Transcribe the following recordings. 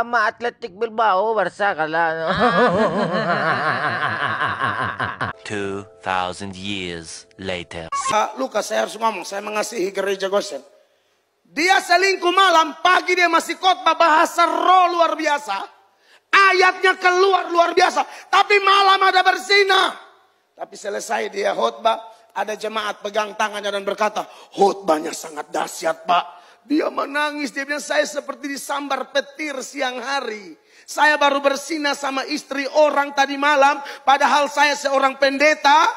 ama atletik Bilbao Barca kala No? 2000 years later. Uh, Lucas saya harus ngomong, saya mengasihi gereja Gosen. Dia selingkuh malam, pagi dia masih khotbah bahasa roh luar biasa. Ayatnya keluar luar biasa, tapi malam ada berzina. Tapi selesai dia khotbah, ada jemaat pegang tangannya dan berkata, khotbahnya sangat dahsyat, Pak. Dia menangis, dia bilang saya seperti disambar petir siang hari. Saya baru bersina sama istri orang tadi malam, padahal saya seorang pendeta.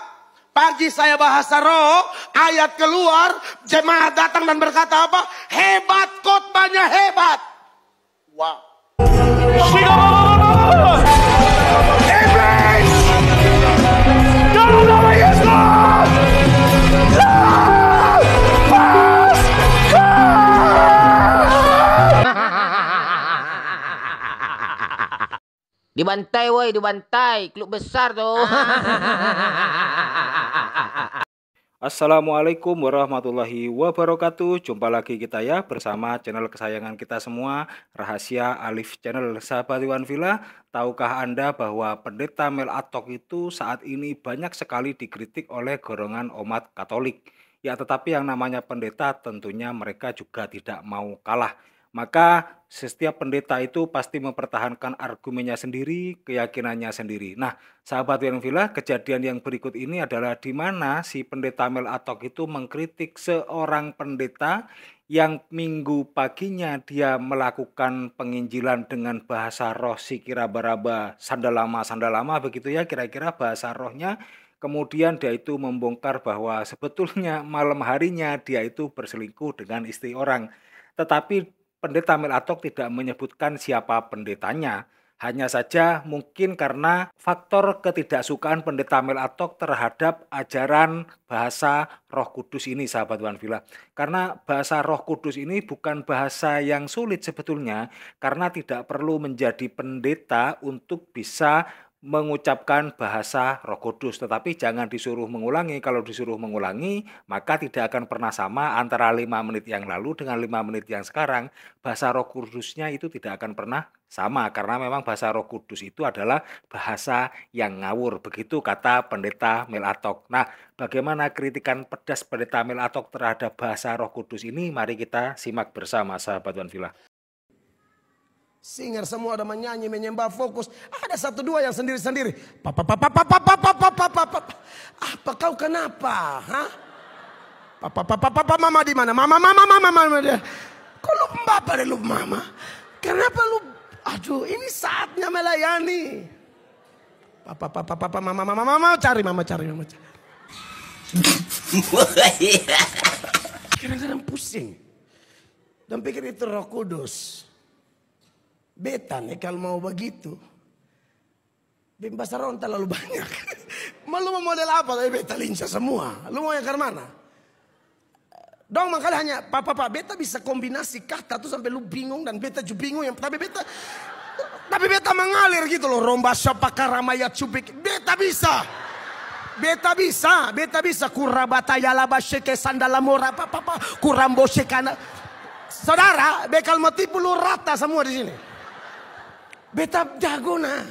Pagi saya bahasa roh, ayat keluar, jemaah datang dan berkata apa? Hebat, khotbahnya hebat. Wow. Iblis! Dalam nama Yesus! Dibantai woi, dibantai. Klub besar tuh. Ah. Assalamualaikum warahmatullahi wabarakatuh. Jumpa lagi kita ya bersama channel kesayangan kita semua, Rahasia Alif Channel. Sahabat Iwan Villa, tahukah Anda bahwa pendeta Mel Atok itu saat ini banyak sekali dikritik oleh golongan umat Katolik. Ya, tetapi yang namanya pendeta tentunya mereka juga tidak mau kalah. Maka setiap pendeta itu pasti mempertahankan argumennya sendiri, keyakinannya sendiri. Nah, sahabat villa kejadian yang berikut ini adalah di mana si pendeta Mel Atok itu mengkritik seorang pendeta yang minggu paginya dia melakukan penginjilan dengan bahasa roh si kira-baraba sandalama sandalama begitu ya kira-kira bahasa rohnya Kemudian dia itu membongkar bahwa sebetulnya malam harinya dia itu berselingkuh dengan istri orang. Tetapi pendeta Melatok tidak menyebutkan siapa pendetanya, hanya saja mungkin karena faktor ketidaksukaan pendeta Melatok terhadap ajaran bahasa roh kudus ini sahabat Wanvila. Karena bahasa roh kudus ini bukan bahasa yang sulit sebetulnya karena tidak perlu menjadi pendeta untuk bisa mengucapkan bahasa Roh Kudus, tetapi jangan disuruh mengulangi. Kalau disuruh mengulangi, maka tidak akan pernah sama antara lima menit yang lalu dengan lima menit yang sekarang. Bahasa Roh Kudusnya itu tidak akan pernah sama karena memang bahasa Roh Kudus itu adalah bahasa yang ngawur. Begitu kata Pendeta Melatok. Nah, bagaimana kritikan pedas Pendeta Melatok terhadap bahasa Roh Kudus ini? Mari kita simak bersama sahabat Wanvila. Singer semua ada menyanyi, menyembah fokus. Ada satu dua yang sendiri-sendiri. Papa, papa, papa, papa, papa, papa. Apa kau kenapa? Papa, papa, papa, mama di mana? Mama, mama, mama, mama. Kok lu bapak deh lu mama? Kenapa lu? Aduh, ini saatnya melayani. Papa, papa, papa, mama, mama, mama, cari, mama, cari, mama, cari. Kadang-kadang pusing. Dan pikir itu roh kudus. Beta nih kalau mau begitu. Bim Basaron terlalu banyak. Malu mau model apa tapi beta lincah semua. Lu mau yang ke mana? Dong makanya hanya papa papa beta bisa kombinasi kata tuh sampai lu bingung dan beta juga bingung yang tapi beta tapi beta mengalir gitu loh romba siapa karamaya cubik beta bisa beta bisa beta bisa kurabata yalaba sheke sandalamora apa apa kurambo shekana saudara bekal mati pulu rata semua di sini Beta jago nah.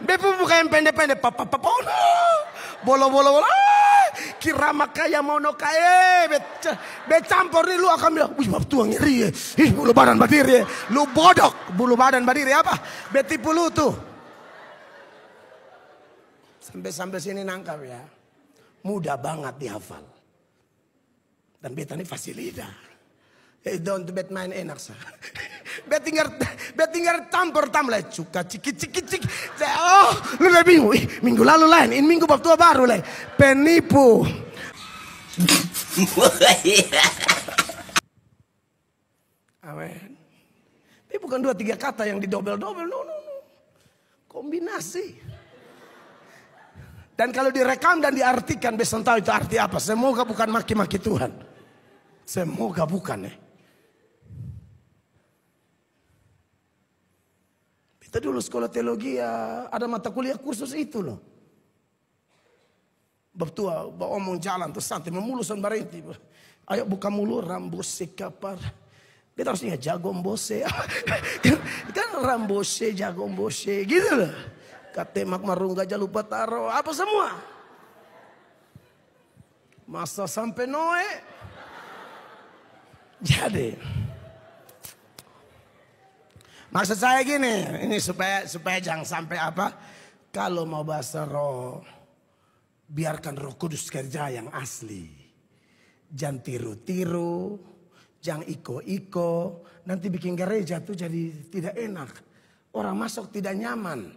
Beta yang pendek-pendek. Papa papa no. Bolo bolo bolo. Ah, Kirama mau no kaya. Beta bet campur nih lu akan bilang. Wih bapak tuang ngeri ya. Eh. Ih bulu badan badir ya. Eh. Lu bodok. Bulu badan badir ya apa? Beti pulu tuh. Sampai-sampai sini nangkap ya. Mudah banget dihafal. Dan beta ini fasilita, don't bet main enak sah. Betinger betingar tam tamle cuka ciki ciki cik. Oh, lu udah bingung. Ih, minggu lalu lain, ini minggu bab tua baru lain. Penipu. Amin. Tapi bukan dua tiga kata yang didobel-dobel. No, no, no. Kombinasi. Dan kalau direkam dan diartikan, besok tahu itu arti apa. Semoga bukan maki-maki Tuhan. Semoga bukan ya. Eh. Kita dulu sekolah teologi ya, ada mata kuliah kursus itu loh. bawa omong jalan tuh santai memulusan itu. Ayo buka mulu rambut sekapar. Kita harus ingat jago mbose. kan, kan rambose, jago mbose gitu loh. Kata mak marung gajah lupa taro apa semua. Masa sampai noe. Jadi. Maksud saya gini, ini supaya supaya jangan sampai apa? Kalau mau bahasa roh, biarkan roh kudus kerja yang asli. Jangan tiru-tiru, jangan iko-iko, nanti bikin gereja tuh jadi tidak enak. Orang masuk tidak nyaman.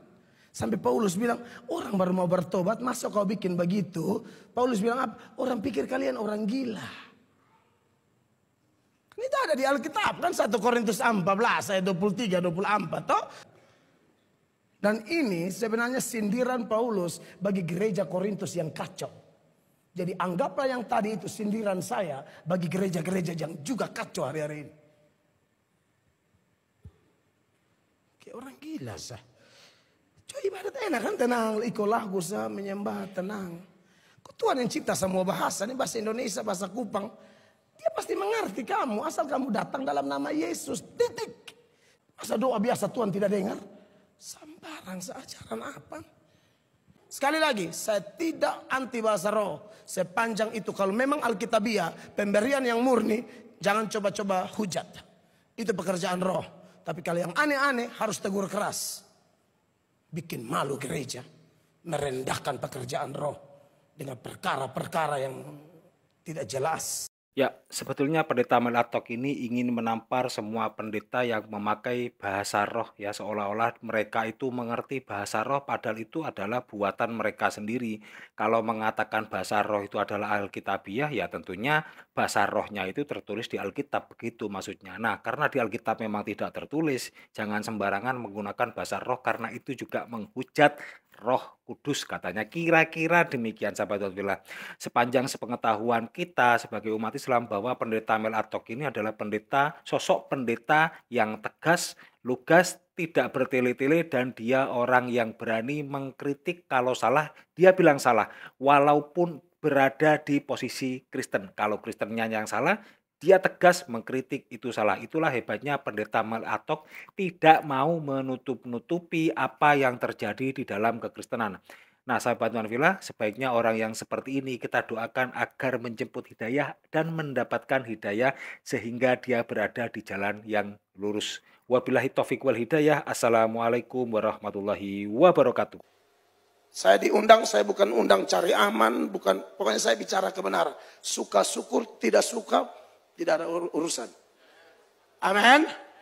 Sampai Paulus bilang, orang baru mau bertobat, masuk kau bikin begitu. Paulus bilang, apa? orang pikir kalian orang gila. Itu ada di Alkitab kan 1 Korintus 14 ayat 23 24 toh. Dan ini sebenarnya sindiran Paulus bagi gereja Korintus yang kacau. Jadi anggaplah yang tadi itu sindiran saya bagi gereja-gereja yang juga kacau hari-hari ini. Kayak orang gila sah. Coba ibadat enak kan tenang. ikut lagu sah menyembah tenang. Kok Tuhan yang cipta semua bahasa. Ini bahasa Indonesia, bahasa Kupang. Dia pasti mengerti kamu asal kamu datang dalam nama Yesus. Titik. Masa doa biasa Tuhan tidak dengar? Sambaran seajaran apa? Sekali lagi, saya tidak anti bahasa roh. Sepanjang itu kalau memang Alkitabiah, pemberian yang murni, jangan coba-coba hujat. Itu pekerjaan roh. Tapi kalau yang aneh-aneh harus tegur keras. Bikin malu gereja. Merendahkan pekerjaan roh. Dengan perkara-perkara yang tidak jelas. Ya, sebetulnya pendeta Melatok ini ingin menampar semua pendeta yang memakai bahasa roh ya seolah-olah mereka itu mengerti bahasa roh padahal itu adalah buatan mereka sendiri. Kalau mengatakan bahasa roh itu adalah alkitabiah ya tentunya bahasa rohnya itu tertulis di Alkitab begitu maksudnya. Nah, karena di Alkitab memang tidak tertulis, jangan sembarangan menggunakan bahasa roh karena itu juga menghujat Roh Kudus katanya. Kira-kira demikian sahabat Alhamdulillah. Sepanjang sepengetahuan kita sebagai umat Islam bahwa pendeta Mel Atok ini adalah pendeta, sosok pendeta yang tegas, lugas, tidak bertele-tele dan dia orang yang berani mengkritik kalau salah, dia bilang salah. Walaupun berada di posisi Kristen. Kalau Kristennya yang salah, dia tegas mengkritik itu salah. Itulah hebatnya pendeta atok tidak mau menutup-nutupi apa yang terjadi di dalam kekristenan. Nah, sahabat villa sebaiknya orang yang seperti ini kita doakan agar menjemput hidayah dan mendapatkan hidayah sehingga dia berada di jalan yang lurus. Wabillahi taufiq wal hidayah. Assalamualaikum warahmatullahi wabarakatuh. Saya diundang, saya bukan undang cari aman, bukan pokoknya saya bicara kebenaran. Suka syukur, tidak suka tidak ada urusan. Amin.